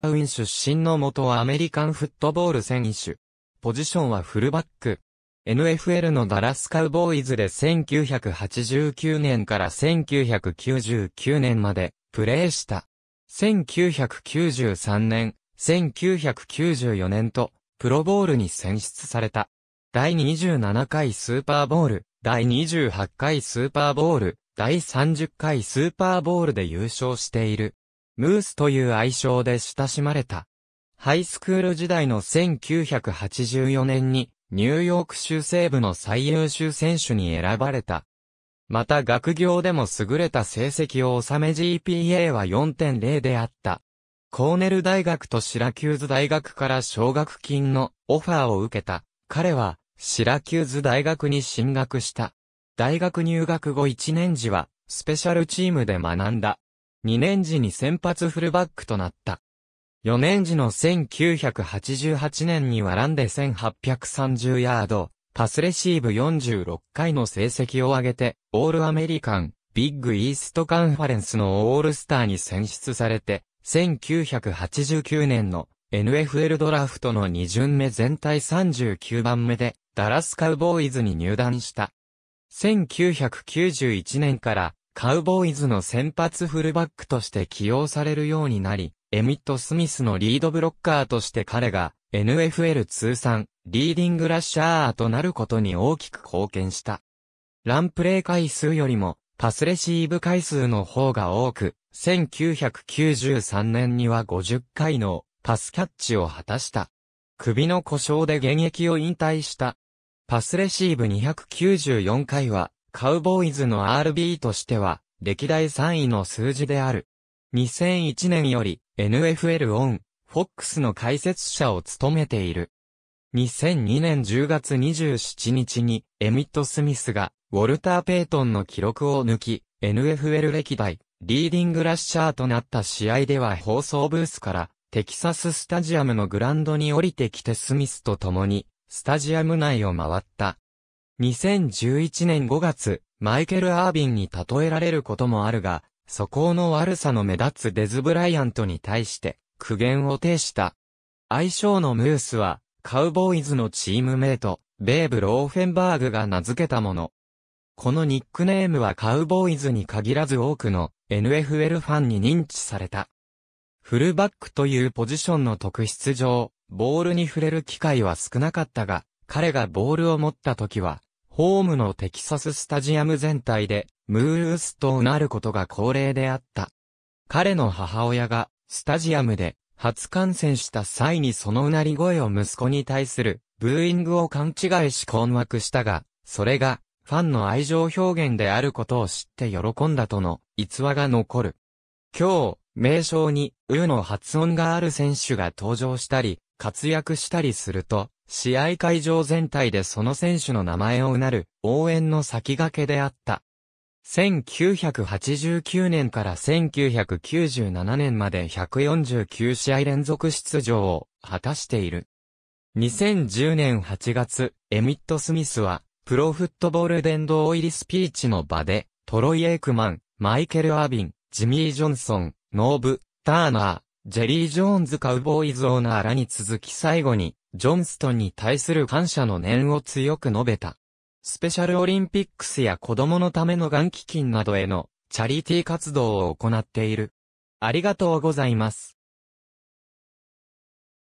ウィン出身の元アメリカンフットボール選手。ポジションはフルバック。NFL のダラスカウボーイズで1989年から1999年までプレーした。1993年、1994年とプロボールに選出された。第27回スーパーボール、第28回スーパーボール、第30回スーパーボールで優勝している。ムースという愛称で親しまれた。ハイスクール時代の1984年にニューヨーク州西部の最優秀選手に選ばれた。また学業でも優れた成績を収め GPA は4.0であった。コーネル大学とシラキューズ大学から奨学金のオファーを受けた。彼はシラキューズ大学に進学した。大学入学後1年時はスペシャルチームで学んだ。2年時に先発フルバックとなった。4年時の1988年にはランで1830ヤード、パスレシーブ46回の成績を上げて、オールアメリカン、ビッグイーストカンファレンスのオールスターに選出されて、1989年の NFL ドラフトの2巡目全体39番目で、ダラスカウボーイズに入団した。1991年からカウボーイズの先発フルバックとして起用されるようになり、エミット・スミスのリードブロッカーとして彼が NFL 通算リーディングラッシャーとなることに大きく貢献した。ランプレー回数よりもパスレシーブ回数の方が多く、1993年には50回のパスキャッチを果たした。首の故障で現役を引退した。パスレシーブ294回はカウボーイズの RB としては、歴代3位の数字である。2001年より、NFL オン、FOX の解説者を務めている。2002年10月27日に、エミット・スミスが、ウォルター・ペイトンの記録を抜き、NFL 歴代、リーディングラッシャーとなった試合では放送ブースから、テキサススタジアムのグランドに降りてきてスミスと共に、スタジアム内を回った。2011年5月、マイケル・アービンに例えられることもあるが、素行の悪さの目立つデズ・ブライアントに対して、苦言を呈した。愛称のムースは、カウボーイズのチームメイト、ベーブ・ローフェンバーグが名付けたもの。このニックネームはカウボーイズに限らず多くの NFL ファンに認知された。フルバックというポジションの特質上、ボールに触れる機会は少なかったが、彼がボールを持った時は、ホームのテキサススタジアム全体で、ムールースとなることが恒例であった。彼の母親が、スタジアムで、初観戦した際にそのうなり声を息子に対する、ブーイングを勘違いし困惑したが、それが、ファンの愛情表現であることを知って喜んだとの逸話が残る。今日、名称に、うの発音がある選手が登場したり、活躍したりすると、試合会場全体でその選手の名前をうなる応援の先駆けであった。1989年から1997年まで149試合連続出場を果たしている。2010年8月、エミット・スミスは、プロフットボール殿堂入りスピーチの場で、トロイ・エイクマン、マイケル・アービン、ジミー・ジョンソン、ノーブ、ターナー、ジェリー・ジョーンズ・カウボーイズ・オーナーらに続き最後に、ジョンストンに対する感謝の念を強く述べた。スペシャルオリンピックスや子供のための元基金などへのチャリティー活動を行っている。ありがとうございます。